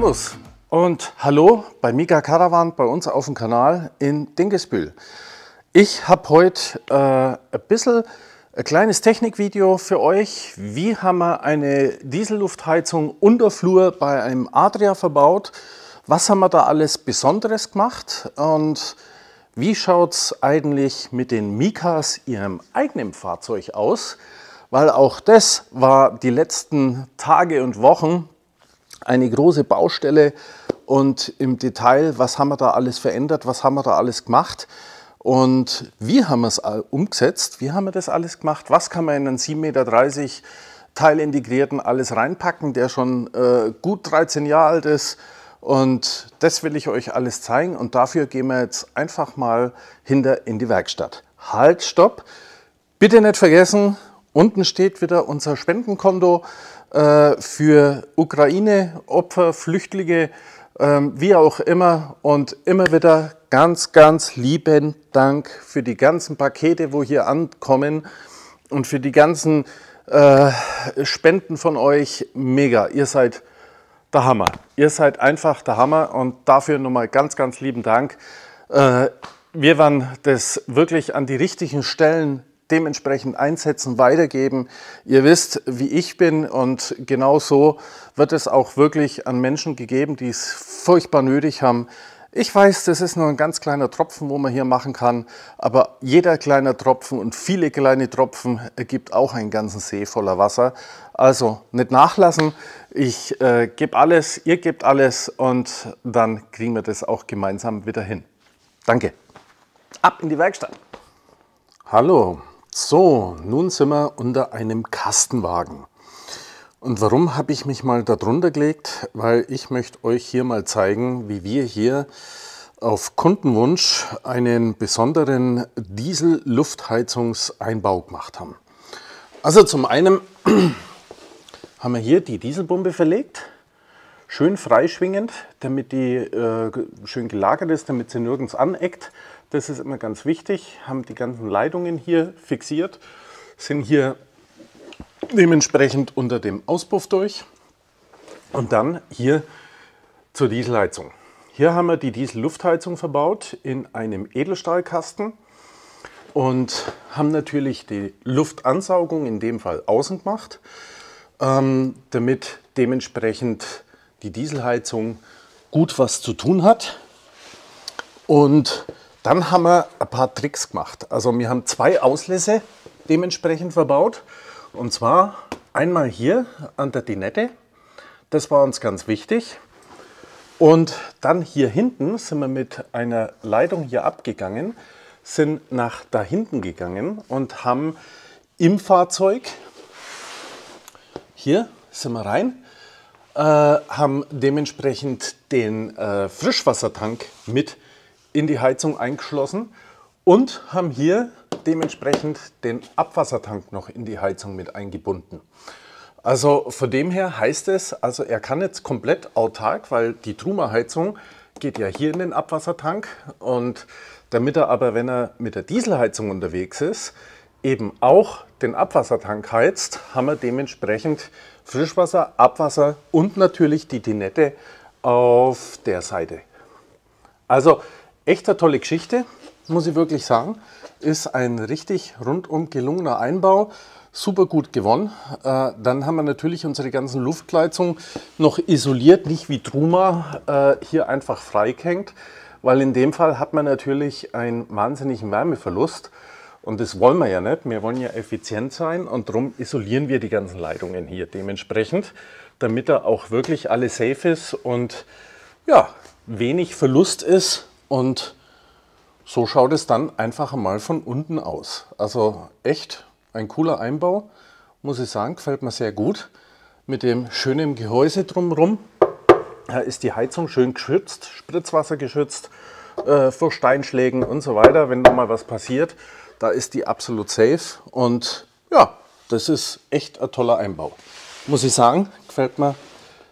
Servus und hallo bei Mika Caravan bei uns auf dem Kanal in Dingesbühl. Ich habe heute äh, ein bisschen ein kleines Technikvideo für euch. Wie haben wir eine Dieselluftheizung unter Flur bei einem Adria verbaut? Was haben wir da alles Besonderes gemacht? Und wie schaut es eigentlich mit den Mikas, ihrem eigenen Fahrzeug, aus? Weil auch das war die letzten Tage und Wochen eine große Baustelle und im Detail, was haben wir da alles verändert, was haben wir da alles gemacht und wie haben wir es umgesetzt, wie haben wir das alles gemacht, was kann man in einen 7,30 Meter teilintegrierten alles reinpacken, der schon äh, gut 13 Jahre alt ist und das will ich euch alles zeigen und dafür gehen wir jetzt einfach mal hinter in die Werkstatt. Halt, stopp! Bitte nicht vergessen, unten steht wieder unser Spendenkonto. Äh, für Ukraine, Opfer, Flüchtlinge, ähm, wie auch immer. Und immer wieder ganz, ganz lieben Dank für die ganzen Pakete, wo hier ankommen und für die ganzen äh, Spenden von euch. Mega, ihr seid der Hammer. Ihr seid einfach der Hammer und dafür nochmal ganz, ganz lieben Dank. Äh, wir waren das wirklich an die richtigen Stellen dementsprechend einsetzen, weitergeben. Ihr wisst, wie ich bin und genau so wird es auch wirklich an Menschen gegeben, die es furchtbar nötig haben. Ich weiß, das ist nur ein ganz kleiner Tropfen, wo man hier machen kann, aber jeder kleine Tropfen und viele kleine Tropfen ergibt auch einen ganzen See voller Wasser. Also nicht nachlassen, ich äh, gebe alles, ihr gebt alles und dann kriegen wir das auch gemeinsam wieder hin. Danke. Ab in die Werkstatt. Hallo, so, nun sind wir unter einem Kastenwagen. Und warum habe ich mich mal darunter gelegt? Weil ich möchte euch hier mal zeigen, wie wir hier auf Kundenwunsch einen besonderen Diesel-Luftheizungseinbau gemacht haben. Also zum einen haben wir hier die Dieselbombe verlegt, schön freischwingend, damit die äh, schön gelagert ist, damit sie nirgends aneckt das ist immer ganz wichtig. Haben die ganzen Leitungen hier fixiert, sind hier dementsprechend unter dem Auspuff durch und dann hier zur Dieselheizung. Hier haben wir die Diesel-Luftheizung verbaut in einem Edelstahlkasten und haben natürlich die Luftansaugung in dem Fall außen gemacht, ähm, damit dementsprechend die Dieselheizung gut was zu tun hat. Und dann haben wir ein paar Tricks gemacht. Also wir haben zwei Auslässe dementsprechend verbaut. Und zwar einmal hier an der Dinette. Das war uns ganz wichtig. Und dann hier hinten sind wir mit einer Leitung hier abgegangen, sind nach da hinten gegangen und haben im Fahrzeug, hier sind wir rein, äh, haben dementsprechend den äh, Frischwassertank mit in die Heizung eingeschlossen und haben hier dementsprechend den Abwassertank noch in die Heizung mit eingebunden. Also von dem her heißt es, also er kann jetzt komplett autark, weil die Truma-Heizung geht ja hier in den Abwassertank und damit er aber, wenn er mit der Dieselheizung unterwegs ist, eben auch den Abwassertank heizt, haben wir dementsprechend Frischwasser, Abwasser und natürlich die Dinette auf der Seite. Also echter tolle Geschichte, muss ich wirklich sagen. Ist ein richtig rundum gelungener Einbau. Super gut gewonnen. Äh, dann haben wir natürlich unsere ganzen Luftleitungen noch isoliert, nicht wie Truma äh, hier einfach freigehängt, weil in dem Fall hat man natürlich einen wahnsinnigen Wärmeverlust. Und das wollen wir ja nicht. Wir wollen ja effizient sein und darum isolieren wir die ganzen Leitungen hier dementsprechend, damit da auch wirklich alles safe ist und ja, wenig Verlust ist und so schaut es dann einfach mal von unten aus. Also echt ein cooler Einbau, muss ich sagen, gefällt mir sehr gut. Mit dem schönen Gehäuse drumherum ist die Heizung schön geschützt, Spritzwasser geschützt, äh, vor Steinschlägen und so weiter, wenn da mal was passiert. Da ist die absolut safe und ja, das ist echt ein toller Einbau. Muss ich sagen, gefällt mir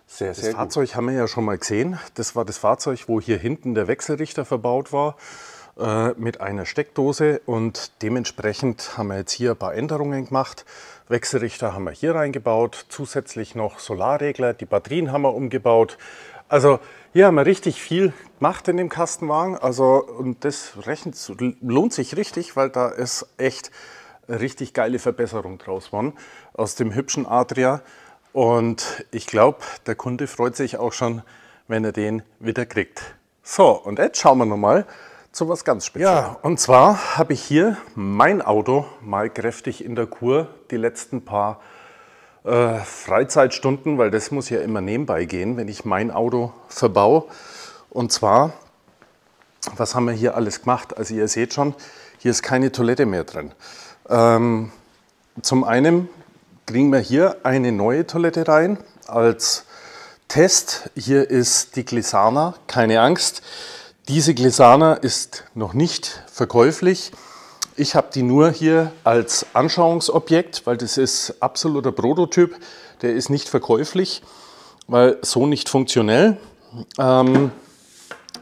sehr, das Fahrzeug gut. haben wir ja schon mal gesehen. Das war das Fahrzeug, wo hier hinten der Wechselrichter verbaut war äh, mit einer Steckdose und dementsprechend haben wir jetzt hier ein paar Änderungen gemacht. Wechselrichter haben wir hier reingebaut, zusätzlich noch Solarregler, die Batterien haben wir umgebaut. Also hier haben wir richtig viel gemacht in dem Kastenwagen. Also und das rechnet, lohnt sich richtig, weil da ist echt eine richtig geile Verbesserung draus geworden aus dem hübschen Adria. Und ich glaube, der Kunde freut sich auch schon, wenn er den wieder kriegt. So, und jetzt schauen wir nochmal zu was ganz Spezielles. Ja, und zwar habe ich hier mein Auto mal kräftig in der Kur die letzten paar äh, Freizeitstunden, weil das muss ja immer nebenbei gehen, wenn ich mein Auto verbaue. Und zwar, was haben wir hier alles gemacht? Also ihr seht schon, hier ist keine Toilette mehr drin. Ähm, zum einen kriegen wir hier eine neue Toilette rein als Test. Hier ist die Glissana, keine Angst. Diese Glissana ist noch nicht verkäuflich. Ich habe die nur hier als Anschauungsobjekt, weil das ist absoluter Prototyp. Der ist nicht verkäuflich, weil so nicht funktionell. Ähm,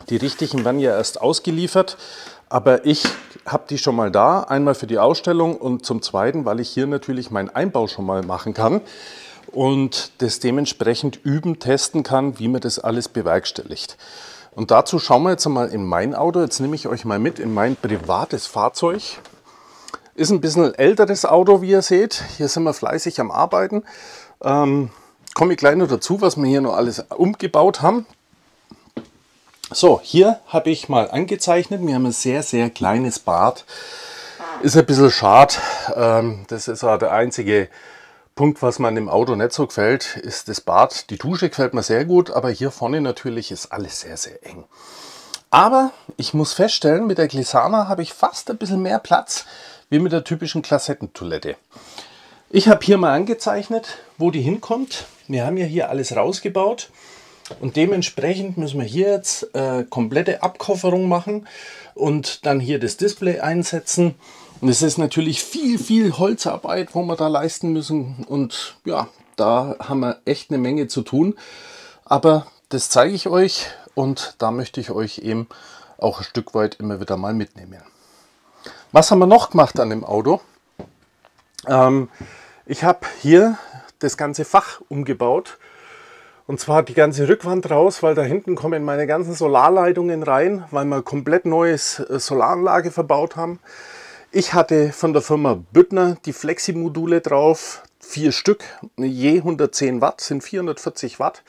die richtigen werden ja erst ausgeliefert. Aber ich habe die schon mal da, einmal für die Ausstellung und zum Zweiten, weil ich hier natürlich meinen Einbau schon mal machen kann und das dementsprechend üben, testen kann, wie man das alles bewerkstelligt. Und dazu schauen wir jetzt mal in mein Auto. Jetzt nehme ich euch mal mit in mein privates Fahrzeug. Ist ein bisschen älteres Auto, wie ihr seht. Hier sind wir fleißig am Arbeiten. Ähm, komme ich gleich noch dazu, was wir hier noch alles umgebaut haben. So, hier habe ich mal angezeichnet. Wir haben ein sehr, sehr kleines Bad. Ist ein bisschen schade. Ähm, das ist auch der einzige Punkt, was man dem Auto nicht so gefällt, ist das Bad. Die Dusche gefällt mir sehr gut, aber hier vorne natürlich ist alles sehr, sehr eng. Aber ich muss feststellen, mit der Glissana habe ich fast ein bisschen mehr Platz, wie mit der typischen Klassettentoilette. Ich habe hier mal angezeichnet, wo die hinkommt. Wir haben ja hier alles rausgebaut. Und dementsprechend müssen wir hier jetzt äh, komplette Abkofferung machen und dann hier das Display einsetzen. Und es ist natürlich viel, viel Holzarbeit, wo wir da leisten müssen. Und ja, da haben wir echt eine Menge zu tun. Aber das zeige ich euch und da möchte ich euch eben auch ein Stück weit immer wieder mal mitnehmen. Was haben wir noch gemacht an dem Auto? Ähm, ich habe hier das ganze Fach umgebaut und zwar die ganze Rückwand raus, weil da hinten kommen meine ganzen Solarleitungen rein, weil wir komplett neues äh, Solaranlage verbaut haben. Ich hatte von der Firma Büttner die Flexi-Module drauf, vier Stück, je 110 Watt, sind 440 Watt.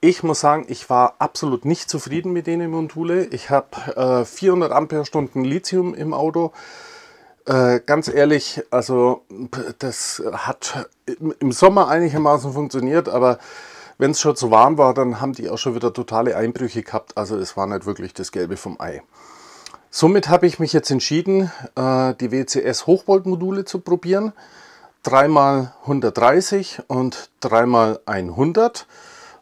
Ich muss sagen, ich war absolut nicht zufrieden mit denen Module. Ich habe äh, 400 Ampere-Stunden Lithium im Auto. Äh, ganz ehrlich, also das hat im Sommer einigermaßen funktioniert, aber wenn es schon zu warm war, dann haben die auch schon wieder totale Einbrüche gehabt. Also es war nicht wirklich das Gelbe vom Ei. Somit habe ich mich jetzt entschieden, äh, die WCS Hochvolt-Module zu probieren. 3x130 und 3x100.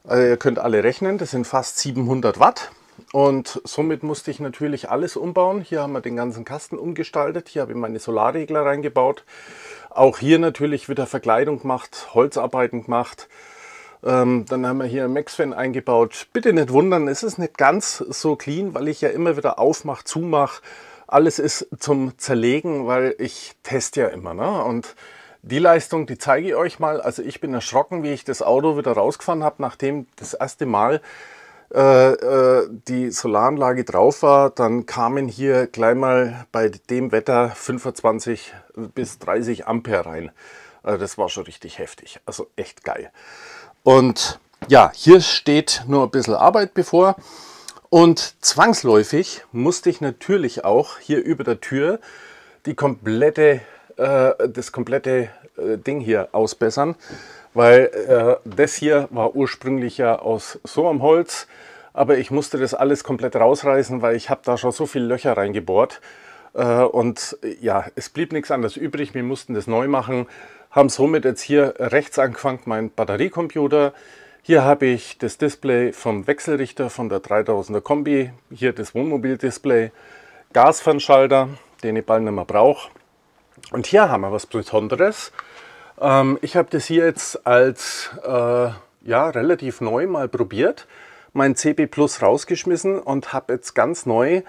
Also ihr könnt alle rechnen, das sind fast 700 Watt. Und somit musste ich natürlich alles umbauen. Hier haben wir den ganzen Kasten umgestaltet. Hier habe ich meine Solarregler reingebaut. Auch hier natürlich wieder Verkleidung gemacht, Holzarbeiten gemacht. Ähm, dann haben wir hier Max-Fan eingebaut. Bitte nicht wundern, es ist nicht ganz so clean, weil ich ja immer wieder aufmache, zumache. Alles ist zum Zerlegen, weil ich teste ja immer. Ne? Und die Leistung, die zeige ich euch mal. Also ich bin erschrocken, wie ich das Auto wieder rausgefahren habe, nachdem das erste Mal äh, äh, die Solaranlage drauf war, dann kamen hier gleich mal bei dem Wetter 25 bis 30 Ampere rein. Also das war schon richtig heftig, also echt geil. Und ja, hier steht nur ein bisschen Arbeit bevor. Und zwangsläufig musste ich natürlich auch hier über der Tür die komplette, äh, das komplette äh, Ding hier ausbessern, weil äh, das hier war ursprünglich ja aus so einem Holz, aber ich musste das alles komplett rausreißen, weil ich habe da schon so viele Löcher reingebohrt. Äh, und ja, es blieb nichts anderes übrig, wir mussten das neu machen haben somit jetzt hier rechts angefangen mein Batteriecomputer. Hier habe ich das Display vom Wechselrichter von der 3000er Kombi, hier das Wohnmobildisplay, Gasfernschalter, den ich bald nicht mehr brauche. Und hier haben wir was Besonderes. Ähm, ich habe das hier jetzt als äh, ja, relativ neu mal probiert, mein CB Plus rausgeschmissen und habe jetzt ganz neu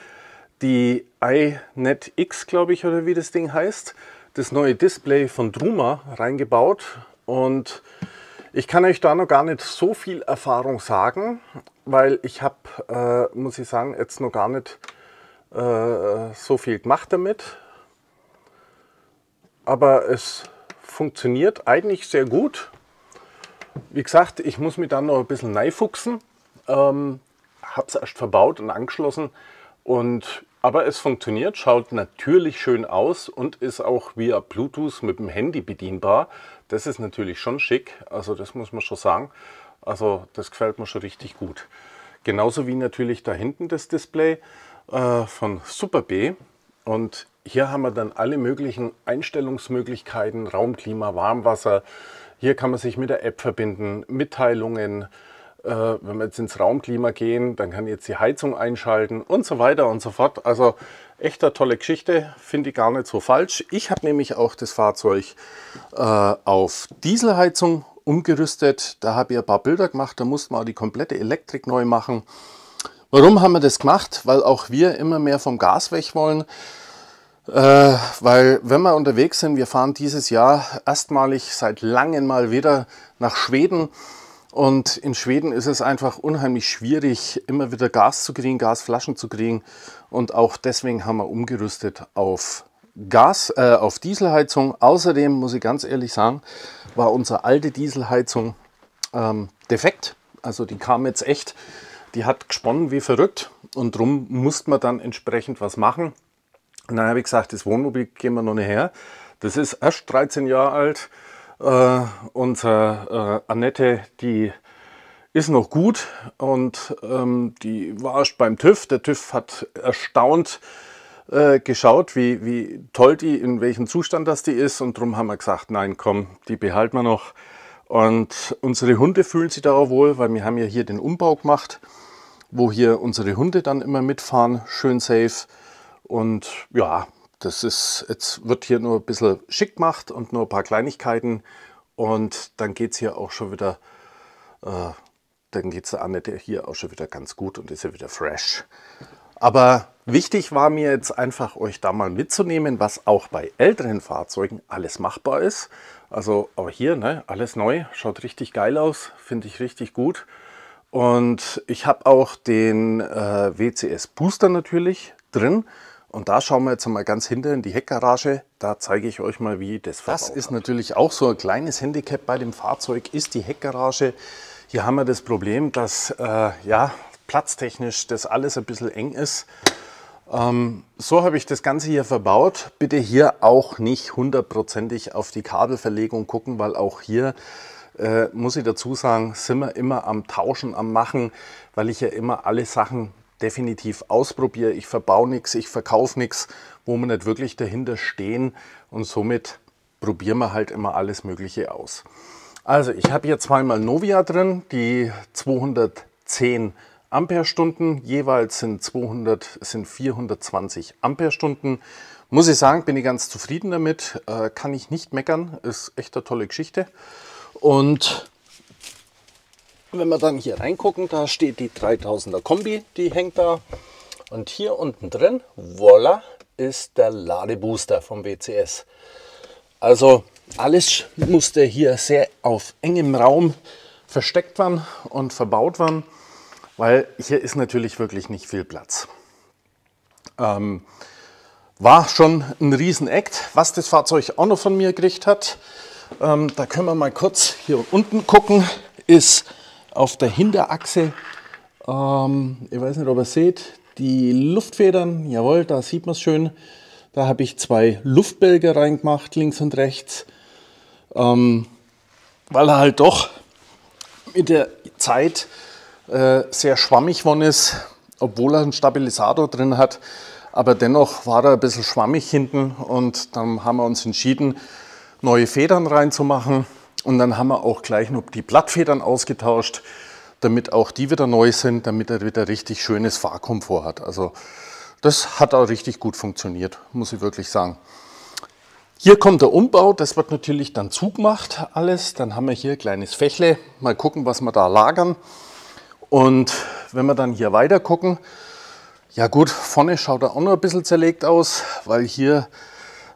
die iNet X, glaube ich, oder wie das Ding heißt, das neue Display von Druma reingebaut und ich kann euch da noch gar nicht so viel Erfahrung sagen, weil ich habe, äh, muss ich sagen, jetzt noch gar nicht äh, so viel gemacht damit. Aber es funktioniert eigentlich sehr gut. Wie gesagt, ich muss mich dann noch ein bisschen neifuchsen. Ähm, habe es erst verbaut und angeschlossen und aber es funktioniert, schaut natürlich schön aus und ist auch via Bluetooth mit dem Handy bedienbar. Das ist natürlich schon schick, also das muss man schon sagen. Also das gefällt mir schon richtig gut. Genauso wie natürlich da hinten das Display äh, von Super B. Und hier haben wir dann alle möglichen Einstellungsmöglichkeiten, Raumklima, Warmwasser. Hier kann man sich mit der App verbinden, Mitteilungen, äh, wenn wir jetzt ins Raumklima gehen, dann kann ich jetzt die Heizung einschalten und so weiter und so fort. Also echt eine tolle Geschichte, finde ich gar nicht so falsch. Ich habe nämlich auch das Fahrzeug äh, auf Dieselheizung umgerüstet. Da habe ich ein paar Bilder gemacht, da musste man die komplette Elektrik neu machen. Warum haben wir das gemacht? Weil auch wir immer mehr vom Gas weg wollen. Äh, weil wenn wir unterwegs sind, wir fahren dieses Jahr erstmalig seit langem mal wieder nach Schweden und in Schweden ist es einfach unheimlich schwierig, immer wieder Gas zu kriegen, Gasflaschen zu kriegen. Und auch deswegen haben wir umgerüstet auf Gas, äh, auf Dieselheizung. Außerdem muss ich ganz ehrlich sagen, war unsere alte Dieselheizung ähm, defekt. Also die kam jetzt echt, die hat gesponnen wie verrückt. Und darum musste man dann entsprechend was machen. Und dann habe ich gesagt, das Wohnmobil gehen wir noch nicht her. Das ist erst 13 Jahre alt. Äh, unsere äh, Annette, die ist noch gut und ähm, die war erst beim TÜV. Der TÜV hat erstaunt äh, geschaut, wie, wie toll die, in welchem Zustand das die ist und darum haben wir gesagt, nein komm, die behalten wir noch. Und unsere Hunde fühlen sich da auch wohl, weil wir haben ja hier den Umbau gemacht, wo hier unsere Hunde dann immer mitfahren, schön safe. Und ja, das ist, jetzt wird hier nur ein bisschen schick gemacht und nur ein paar Kleinigkeiten und dann geht es hier auch schon wieder, äh, dann geht es der Annette hier auch schon wieder ganz gut und ist ja wieder fresh. Aber wichtig war mir jetzt einfach, euch da mal mitzunehmen, was auch bei älteren Fahrzeugen alles machbar ist. Also auch hier, ne, alles neu, schaut richtig geil aus, finde ich richtig gut. Und ich habe auch den äh, WCS Booster natürlich drin. Und da schauen wir jetzt einmal ganz hinter in die Heckgarage. Da zeige ich euch mal, wie das verbaut Das ist hat. natürlich auch so ein kleines Handicap bei dem Fahrzeug, ist die Heckgarage. Hier haben wir das Problem, dass äh, ja, platztechnisch das alles ein bisschen eng ist. Ähm, so habe ich das Ganze hier verbaut. Bitte hier auch nicht hundertprozentig auf die Kabelverlegung gucken, weil auch hier äh, muss ich dazu sagen, sind wir immer am Tauschen, am Machen, weil ich ja immer alle Sachen definitiv ausprobiere. Ich verbaue nichts, ich verkaufe nichts, wo wir nicht wirklich dahinter stehen und somit probieren wir halt immer alles Mögliche aus. Also ich habe hier zweimal Novia drin, die 210 Amperestunden, jeweils sind 200 sind 420 Amperestunden. Muss ich sagen, bin ich ganz zufrieden damit, äh, kann ich nicht meckern, ist echt eine tolle Geschichte. Und und wenn wir dann hier reingucken, da steht die 3000er Kombi, die hängt da. Und hier unten drin, voila, ist der Ladebooster vom WCS. Also alles musste hier sehr auf engem Raum versteckt werden und verbaut werden, weil hier ist natürlich wirklich nicht viel Platz. Ähm, war schon ein Riesen-Act, was das Fahrzeug auch noch von mir gekriegt hat. Ähm, da können wir mal kurz hier unten gucken, ist auf der Hinterachse, ähm, ich weiß nicht, ob ihr seht, die Luftfedern, jawohl, da sieht man es schön. Da habe ich zwei Luftbälge reingemacht, links und rechts, ähm, weil er halt doch mit der Zeit äh, sehr schwammig worden ist, obwohl er einen Stabilisator drin hat. Aber dennoch war er ein bisschen schwammig hinten und dann haben wir uns entschieden, neue Federn reinzumachen. Und dann haben wir auch gleich noch die Blattfedern ausgetauscht, damit auch die wieder neu sind, damit er wieder richtig schönes Fahrkomfort hat. Also das hat auch richtig gut funktioniert, muss ich wirklich sagen. Hier kommt der Umbau, das wird natürlich dann zugemacht alles. Dann haben wir hier ein kleines Fächle, mal gucken, was wir da lagern. Und wenn wir dann hier weiter gucken, ja gut, vorne schaut er auch noch ein bisschen zerlegt aus, weil hier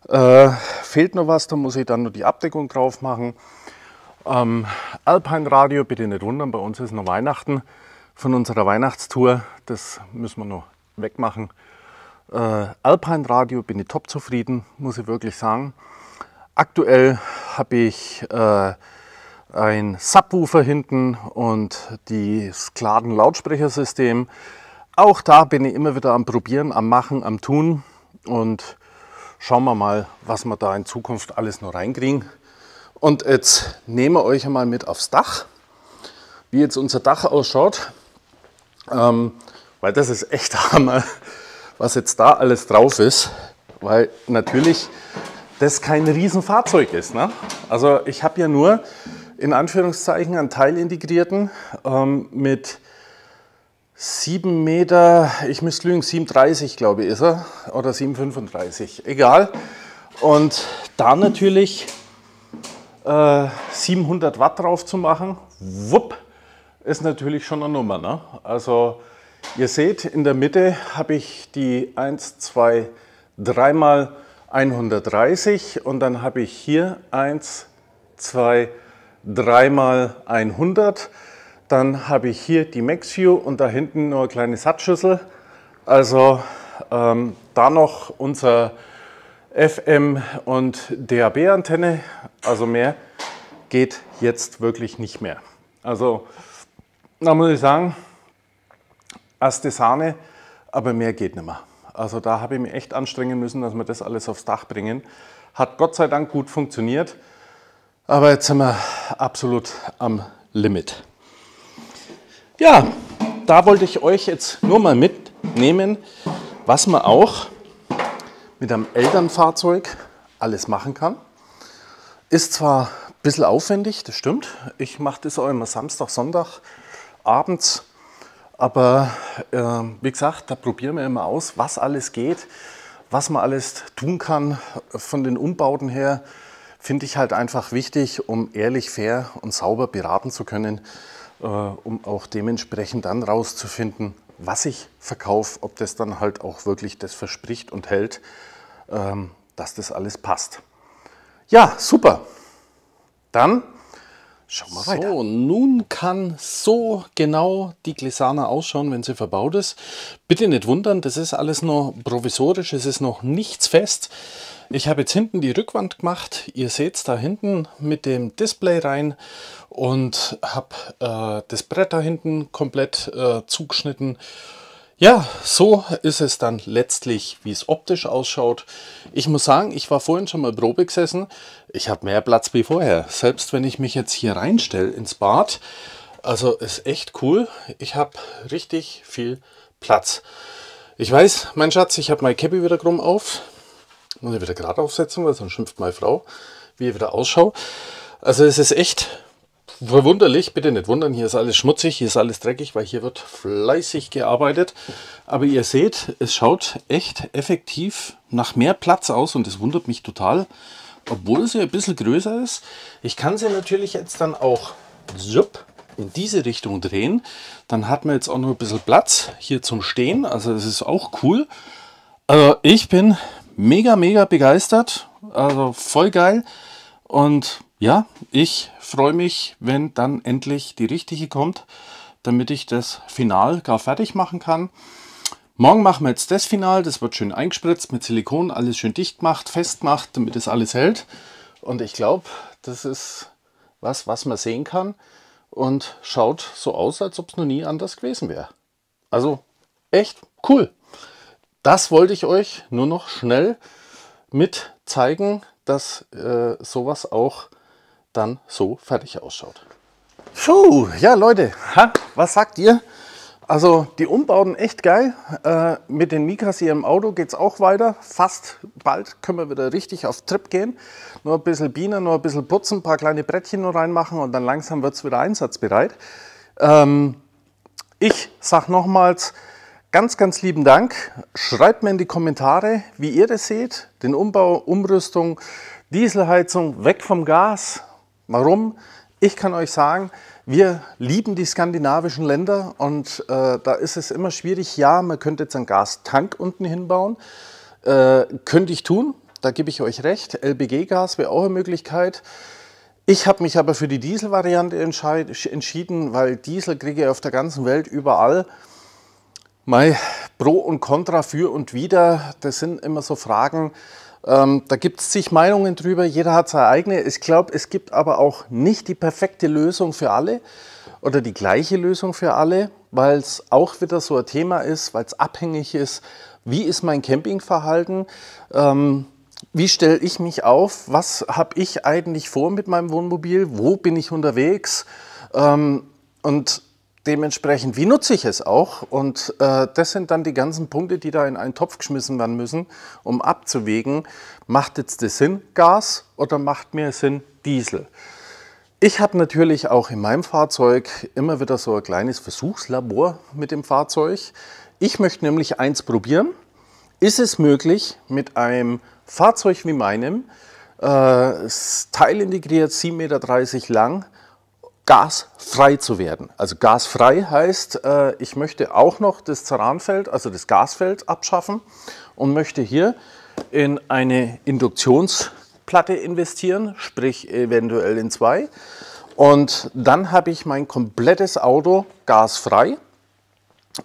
äh, fehlt noch was, da muss ich dann nur die Abdeckung drauf machen. Ähm, Alpine Radio, bitte nicht wundern, bei uns ist noch Weihnachten von unserer Weihnachtstour. Das müssen wir noch wegmachen. Äh, Alpine Radio bin ich top zufrieden, muss ich wirklich sagen. Aktuell habe ich äh, ein Subwoofer hinten und das klaren Lautsprechersystem. Auch da bin ich immer wieder am Probieren, am Machen, am Tun und schauen wir mal, was wir da in Zukunft alles noch reinkriegen. Und jetzt nehmen wir euch einmal mit aufs Dach, wie jetzt unser Dach ausschaut, ähm, weil das ist echt Hammer, was jetzt da alles drauf ist, weil natürlich das kein Riesenfahrzeug ist. Ne? Also ich habe ja nur in Anführungszeichen einen Teil integrierten ähm, mit 7 Meter, ich müsste lügen, 7,30 glaube ich ist er oder 7,35, egal. Und da natürlich äh, 700 Watt drauf zu machen, wupp, ist natürlich schon eine Nummer. Ne? Also ihr seht, in der Mitte habe ich die 1, 2, 3 mal 130 und dann habe ich hier 1, 2, 3 mal 100. Dann habe ich hier die MaxView und da hinten nur eine kleine Satzschüssel. Also ähm, da noch unser FM und DAB-Antenne, also mehr geht jetzt wirklich nicht mehr. Also, da muss ich sagen, erste Sahne, aber mehr geht nicht mehr. Also da habe ich mich echt anstrengen müssen, dass wir das alles aufs Dach bringen. Hat Gott sei Dank gut funktioniert, aber jetzt sind wir absolut am Limit. Ja, da wollte ich euch jetzt nur mal mitnehmen, was man auch mit einem Elternfahrzeug alles machen kann. Ist zwar ein bisschen aufwendig, das stimmt. Ich mache das auch immer Samstag, Sonntag, abends. Aber äh, wie gesagt, da probieren wir immer aus, was alles geht, was man alles tun kann. Von den Umbauten her finde ich halt einfach wichtig, um ehrlich, fair und sauber beraten zu können, äh, um auch dementsprechend dann rauszufinden, was ich verkaufe, ob das dann halt auch wirklich das verspricht und hält, ähm, dass das alles passt. Ja, super. Dann schauen wir so, weiter. So, nun kann so genau die Glissana ausschauen, wenn sie verbaut ist. Bitte nicht wundern, das ist alles noch provisorisch, es ist noch nichts fest. Ich habe jetzt hinten die Rückwand gemacht. Ihr seht es da hinten mit dem Display rein und habe äh, das Brett da hinten komplett äh, zugeschnitten. Ja, so ist es dann letztlich, wie es optisch ausschaut. Ich muss sagen, ich war vorhin schon mal Probe gesessen. Ich habe mehr Platz wie vorher. Selbst wenn ich mich jetzt hier reinstelle ins Bad. Also ist echt cool. Ich habe richtig viel Platz. Ich weiß, mein Schatz, ich habe mein Cappy wieder krumm auf. Muss ich wieder gerade aufsetzen, weil sonst schimpft meine Frau, wie ich wieder ausschaue. Also es ist echt verwunderlich. Bitte nicht wundern, hier ist alles schmutzig, hier ist alles dreckig, weil hier wird fleißig gearbeitet. Aber ihr seht, es schaut echt effektiv nach mehr Platz aus und das wundert mich total, obwohl sie ein bisschen größer ist. Ich kann sie natürlich jetzt dann auch in diese Richtung drehen. Dann hat man jetzt auch noch ein bisschen Platz hier zum Stehen. Also das ist auch cool. Also ich bin mega, mega begeistert. Also voll geil. Und ja, ich freue mich, wenn dann endlich die richtige kommt, damit ich das Final gar fertig machen kann. Morgen machen wir jetzt das Final, das wird schön eingespritzt mit Silikon, alles schön dicht gemacht, fest gemacht, damit es alles hält. Und ich glaube, das ist was, was man sehen kann und schaut so aus, als ob es noch nie anders gewesen wäre. Also echt cool das wollte ich euch nur noch schnell mit zeigen, dass äh, sowas auch dann so fertig ausschaut. Puh, ja Leute, ha, was sagt ihr? Also die Umbauten echt geil. Äh, mit den Mikas hier im Auto geht es auch weiter. Fast bald können wir wieder richtig auf Trip gehen. Nur ein bisschen Bienen, nur ein bisschen putzen, ein paar kleine Brettchen nur reinmachen und dann langsam wird es wieder einsatzbereit. Ähm, ich sag nochmals, Ganz, ganz lieben Dank. Schreibt mir in die Kommentare, wie ihr das seht. Den Umbau, Umrüstung, Dieselheizung, weg vom Gas. Warum? Ich kann euch sagen, wir lieben die skandinavischen Länder und äh, da ist es immer schwierig. Ja, man könnte jetzt einen Gastank unten hinbauen. Äh, könnte ich tun, da gebe ich euch recht. LBG-Gas wäre auch eine Möglichkeit. Ich habe mich aber für die Diesel-Variante entschieden, weil Diesel kriege ich auf der ganzen Welt überall. Mai, Pro und Contra, für und wieder, das sind immer so Fragen, ähm, da gibt es sich Meinungen drüber, jeder hat seine eigene. Ich glaube, es gibt aber auch nicht die perfekte Lösung für alle oder die gleiche Lösung für alle, weil es auch wieder so ein Thema ist, weil es abhängig ist, wie ist mein Campingverhalten, ähm, wie stelle ich mich auf, was habe ich eigentlich vor mit meinem Wohnmobil, wo bin ich unterwegs. Ähm, und dementsprechend, wie nutze ich es auch? Und äh, das sind dann die ganzen Punkte, die da in einen Topf geschmissen werden müssen, um abzuwägen, macht jetzt das Sinn Gas oder macht mir Sinn Diesel? Ich habe natürlich auch in meinem Fahrzeug immer wieder so ein kleines Versuchslabor mit dem Fahrzeug. Ich möchte nämlich eins probieren. Ist es möglich, mit einem Fahrzeug wie meinem, äh, teilintegriert, 7,30 Meter lang, gasfrei zu werden. Also gasfrei heißt, äh, ich möchte auch noch das Zeranfeld, also das Gasfeld abschaffen und möchte hier in eine Induktionsplatte investieren, sprich eventuell in zwei. Und dann habe ich mein komplettes Auto gasfrei.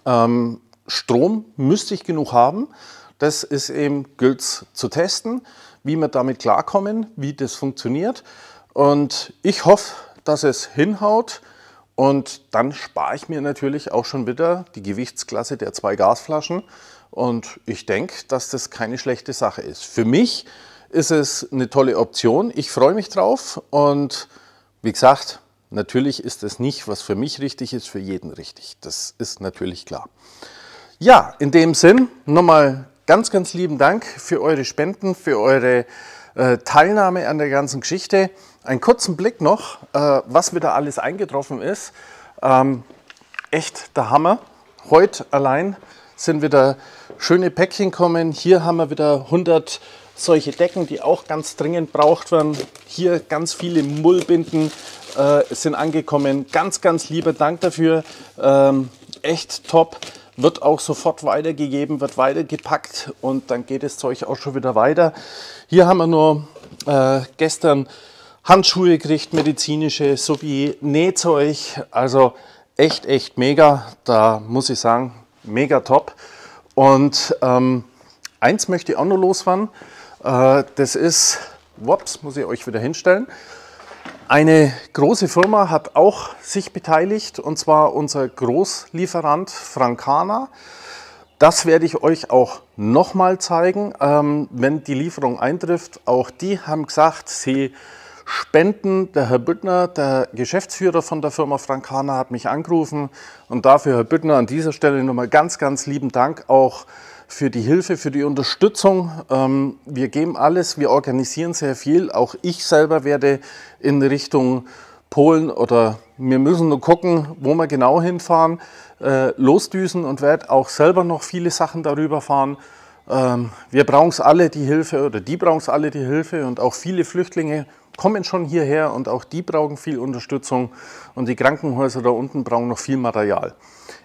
Ähm, Strom müsste ich genug haben. Das ist eben gilt zu testen, wie wir damit klarkommen, wie das funktioniert. Und ich hoffe, dass es hinhaut. Und dann spare ich mir natürlich auch schon wieder die Gewichtsklasse der zwei Gasflaschen. Und ich denke, dass das keine schlechte Sache ist. Für mich ist es eine tolle Option. Ich freue mich drauf. Und wie gesagt, natürlich ist es nicht, was für mich richtig ist, für jeden richtig. Das ist natürlich klar. Ja, in dem Sinn nochmal ganz, ganz lieben Dank für eure Spenden, für eure äh, Teilnahme an der ganzen Geschichte. Einen kurzen Blick noch, äh, was mir da alles eingetroffen ist. Ähm, echt der Hammer. Heute allein sind wieder schöne Päckchen kommen. Hier haben wir wieder 100 solche Decken, die auch ganz dringend braucht werden. Hier ganz viele Mullbinden äh, sind angekommen. Ganz, ganz lieber Dank dafür. Ähm, echt top. Wird auch sofort weitergegeben, wird weitergepackt und dann geht das Zeug auch schon wieder weiter. Hier haben wir nur äh, gestern Handschuhe gekriegt, medizinische sowie Nähzeug. Also echt, echt mega. Da muss ich sagen, mega top. Und ähm, eins möchte ich auch noch losfahren. Äh, das ist, whoops, muss ich euch wieder hinstellen. Eine große Firma hat auch sich beteiligt und zwar unser Großlieferant Frankana. Das werde ich euch auch nochmal zeigen, ähm, wenn die Lieferung eintrifft. Auch die haben gesagt, sie spenden. Der Herr Büttner, der Geschäftsführer von der Firma Frankana, hat mich angerufen. Und dafür, Herr Büttner, an dieser Stelle nochmal ganz, ganz lieben Dank auch für die Hilfe, für die Unterstützung. Ähm, wir geben alles, wir organisieren sehr viel. Auch ich selber werde in Richtung Polen oder wir müssen nur gucken, wo wir genau hinfahren, äh, losdüsen und werde auch selber noch viele Sachen darüber fahren. Ähm, wir brauchen es alle die Hilfe oder die brauchen es alle die Hilfe und auch viele Flüchtlinge kommen schon hierher und auch die brauchen viel Unterstützung und die Krankenhäuser da unten brauchen noch viel Material.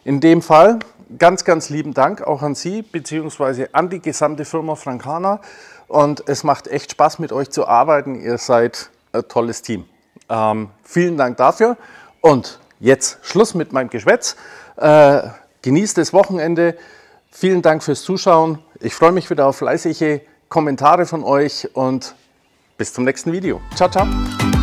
In dem Fall ganz, ganz lieben Dank auch an Sie bzw. an die gesamte Firma Frankana und es macht echt Spaß mit euch zu arbeiten. Ihr seid ein tolles Team. Ähm, vielen Dank dafür und jetzt Schluss mit meinem Geschwätz. Äh, genießt das Wochenende. Vielen Dank fürs Zuschauen. Ich freue mich wieder auf fleißige Kommentare von euch und bis zum nächsten Video. Ciao, ciao.